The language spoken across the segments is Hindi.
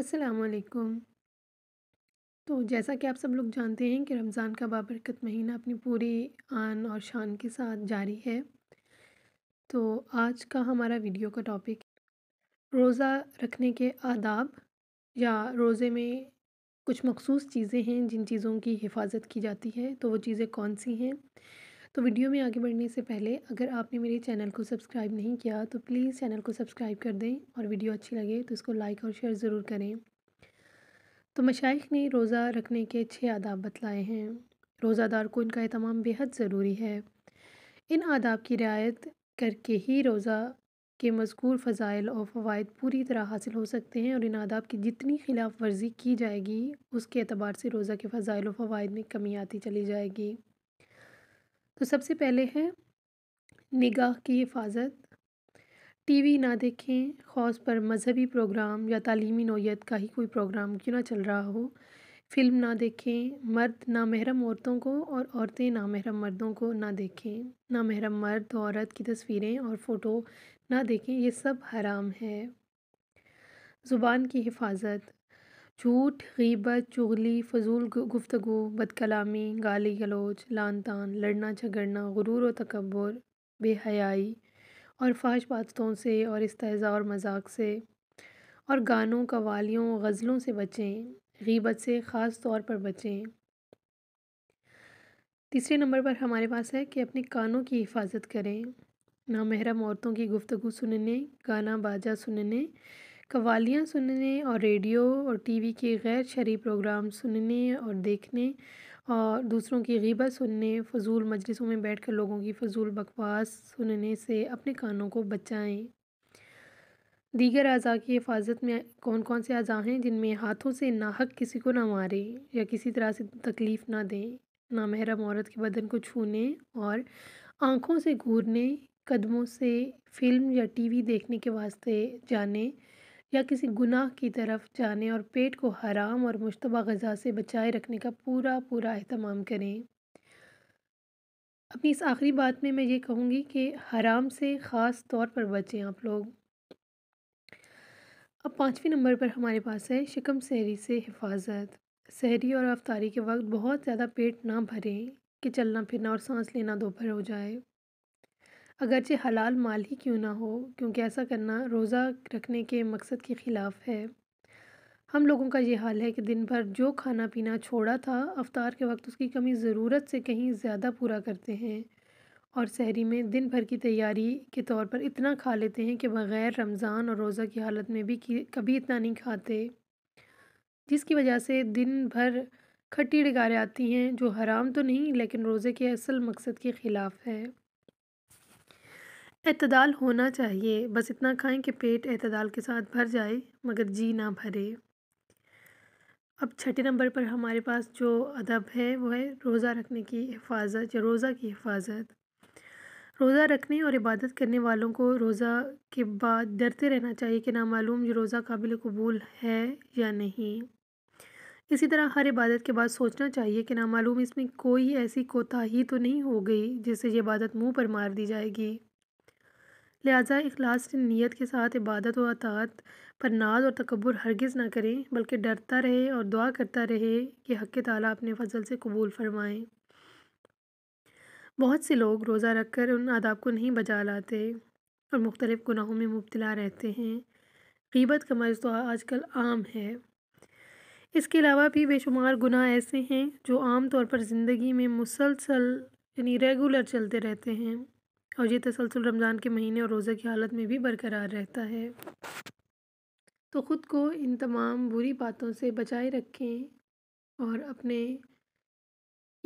असलकुम तो जैसा कि आप सब लोग जानते हैं कि रमज़ान का बाबरकत महीना अपनी पूरी आन और शान के साथ जारी है तो आज का हमारा वीडियो का टॉपिक रोज़ा रखने के आदाब या रोज़े में कुछ मखसूस चीज़ें हैं जिन चीज़ों की हिफाजत की जाती है तो वो चीज़ें कौन सी हैं तो वीडियो में आगे बढ़ने से पहले अगर आपने मेरे चैनल को सब्सक्राइब नहीं किया तो प्लीज़ चैनल को सब्सक्राइब कर दें और वीडियो अच्छी लगे तो इसको लाइक और शेयर ज़रूर करें तो मशाइ ने रोज़ा रखने के छः आदाब बतलाए हैं रोज़ादार को इनका अहतमाम बेहद ज़रूरी है इन आदाब की रियायत करके ही रोज़ा के मजकूर फ़जाइल और फ़वाद पूरी तरह हासिल हो सकते हैं और इन आदाब की जितनी खिलाफ वर्जी की जाएगी उसके अतबार से रोज़ा के फ़जाइल और फ़वाद में कमी आती चली जाएगी तो सबसे पहले है निगाह की हिफाजत टीवी ना देखें ख़ास पर मजहबी प्रोग्राम या तालीमी नोयत का ही कोई प्रोग्राम क्यों ना चल रहा हो फ़िल्म ना देखें मर्द नामहरम औरतों को और औरतें नामहरम मर्दों को ना देखें नामहरम मर्द औरत की तस्वीरें और फ़ोटो ना देखें ये सब हराम है ज़ुबान की हिफाजत झूठ गीबत चुगली फजूल गुफ्तगु बदकलामी गाली गलोच लान तान लड़ना झगड़ना गुरूर व तकबर बेहयाई और फाश बातों से और इसतज़ा और मजाक से और गानों कवालियों गज़लों से बचें गीबत से ख़ास तौर पर बचें तीसरे नंबर पर हमारे पास है कि अपने कानों की हिफाजत करें नामहरम औरतों की गुफ्तु सुनने गाना बाजा सुनने कवालियाँ सुनने और रेडियो और टी वी के गैर शरी प्रोग्राम सुनने और देखने और दूसरों की गीबत सुनने फजूल मजलिसों में बैठ कर लोगों की फजूल बकवास सुनने से अपने कानों को बचाएँ दीगर अज़ा की हिफाजत में कौन कौन से अज़ा हैं जिनमें हाथों से नाहक किसी को ना मारें या किसी तरह से तकलीफ़ ना दें ना महरम औरत के बदन को छूने और आँखों से घूरने कदमों से फ़िल्म या टीवी देखने के वास्ते जाने या किसी गुनाह की तरफ जाने और पेट को हराम और मुशतबा गज़ा से बचाए रखने का पूरा पूरा अहतमाम करें अपनी इस आखिरी बात में मैं ये कहूँगी कि हराम से ख़ास तौर पर बचें आप लोग अब पाँचवें नंबर पर हमारे पास है शिकम सहरी से हिफाजत सहरी और अफ्तारी के वक्त बहुत ज़्यादा पेट ना भरें कि चलना फिरना और सांस लेना दोपहर हो जाए अगरचे हलाल माल ही क्यों ना हो क्योंकि ऐसा करना रोज़ा रखने के मकसद के ख़िलाफ़ है हम लोगों का ये हाल है कि दिन भर जो खाना पीना छोड़ा था अवतार के वक्त उसकी कमी ज़रूरत से कहीं ज़्यादा पूरा करते हैं और शहरी में दिन भर की तैयारी के तौर पर इतना खा लेते हैं कि बग़ैर रमज़ान और रोज़ा की हालत में भी कभी इतना नहीं खाते जिसकी वजह से दिन भर खट्टी डिगारें आती हैं जो हराम तो नहीं लेकिन रोज़े के असल मकसद के ख़िलाफ़ है अतदाल होना चाहिए बस इतना खाएं कि पेट अतदाल के साथ भर जाए मगर जी ना भरे अब छठे नंबर पर हमारे पास जो अदब है वो है रोज़ा रखने की हिफाजत या रोज़ा की हिफाजत रोज़ा रखने और इबादत करने वालों को रोज़ा के बाद डरते रहना चाहिए कि मालूम ये रोज़ा काबिल कबूल है या नहीं इसी तरह हर इबादत के बाद सोचना चाहिए कि ना मालूम इसमें कोई ऐसी कोताही तो नहीं हो गई जिससे ये इबादत मुंह पर मार दी जाएगी लिहाजा अखलास की नीयत के साथ इबादत व अतात पर नाज और तकबर हरगिज़ ना करें बल्कि डरता रहे और दुआ करता रहे कि हक़ ताली अपने फजल से कबूल फरमाएँ बहुत से लोग रोज़ा रख कर उन आदाब को नहीं बजा लाते और मुख्तलिफ़ गुनाहों में मुबतला रहते हैं गीबत का मर्ज़ तो कल आम है इसके अलावा भी बेशुमार गुनाह ऐसे हैं जो आम तौर पर ज़िंदगी में मुसलसल यानी रेगुलर चलते रहते हैं और ये तसलसल रमज़ान के महीने और रोज़ा की हालत में भी बरकरार रहता है तो ख़ुद को इन तमाम बुरी बातों से बचाए रखें और अपने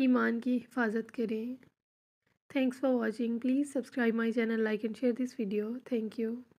ईमान की हिफाजत करें thanks for watching please subscribe my channel like and share this video thank you